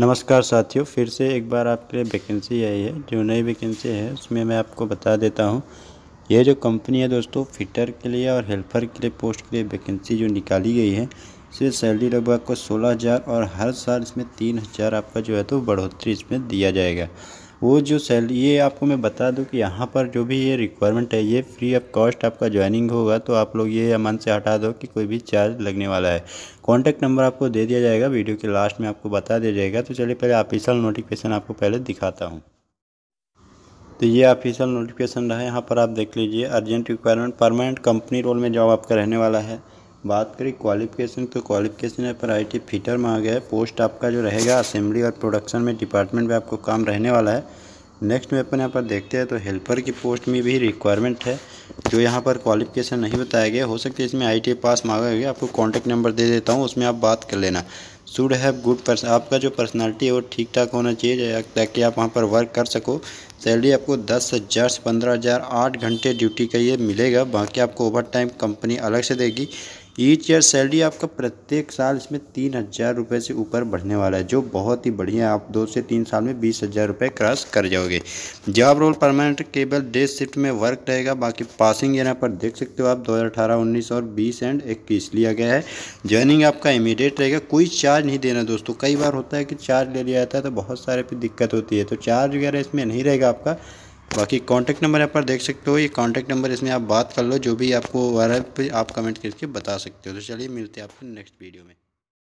नमस्कार साथियों फिर से एक बार आपके लिए वैकेंसी आई है जो नई वैकेंसी है उसमें मैं आपको बता देता हूँ ये जो कंपनी है दोस्तों फिटर के लिए और हेल्पर के लिए पोस्ट के लिए वैकेंसी जो निकाली गई है इसे सैलरी लगभग आपको सोलह हज़ार और हर साल इसमें तीन हज़ार आपका जो है तो बढ़ोतरी इसमें दिया जाएगा वो जो सैल ये आपको मैं बता दूं कि यहाँ पर जो भी ये रिक्वायरमेंट है ये फ्री ऑफ कॉस्ट आपका ज्वाइनिंग होगा तो आप लोग ये मन से हटा दो कि कोई भी चार्ज लगने वाला है कॉन्टैक्ट नंबर आपको दे दिया जाएगा वीडियो के लास्ट में आपको बता दिया जाएगा तो चलिए पहले ऑफिशियल नोटिफिकेशन आपको पहले दिखाता हूँ तो ये ऑफिशियल नोटिफिकेशन रहा है यहाँ पर आप देख लीजिए urgent requirement permanent company role में जॉब आपका रहने वाला है बात करें क्वालिफिकेशन तो क्वालिफिकेशन है पर आईटी फिटर गया है पोस्ट आपका जो रहेगा असेंबली और प्रोडक्शन में डिपार्टमेंट में आपको काम रहने वाला है नेक्स्ट में अपन यहाँ पर देखते हैं तो हेल्पर की पोस्ट में भी रिक्वायरमेंट है जो यहाँ पर क्वालिफिकेशन नहीं बताया गया हो सकता है इसमें आई पास मांगा गया आपको कॉन्टैक्ट नंबर दे देता हूँ उसमें आप बात कर लेना शुड हैव गुड पर्सन आपका जो पर्सनालिटी है वो ठीक ठाक होना चाहिए ताकि आप वहाँ पर वर्क कर सको सैलरी आपको दस हज़ार से पंद्रह हज़ार आठ घंटे ड्यूटी का ये मिलेगा बाकी आपको ओवर टाइम कंपनी अलग से देगी ईच ईयर सैलरी आपका प्रत्येक साल इसमें तीन हज़ार रुपये से ऊपर बढ़ने वाला है जो बहुत ही बढ़िया आप दो से तीन साल में बीस हज़ार रुपये क्रॉस कर जाओगे जॉब रोल परमानेंट केवल डे शिफ्ट में वर्क रहेगा बाकी पासिंग यहाँ पर देख सकते हो आप दो हज़ार अठारह उन्नीस और बीस एंड 21 लिया गया है ज्वाइनिंग आपका इमीडिएट रहेगा कोई चार्ज नहीं देना दोस्तों कई बार होता है कि चार्ज ले लिया जाता है तो बहुत सारे पे दिक्कत होती है तो चार्ज वगैरह इसमें नहीं रहेगा आपका बाकी कॉन्टैक्ट नंबर यहाँ पर देख सकते हो ये कॉन्टैक्ट नंबर इसमें आप बात कर लो जो भी आपको वायरल रहा है आप कमेंट करके बता सकते हो तो चलिए मिलते हैं आपको नेक्स्ट वीडियो में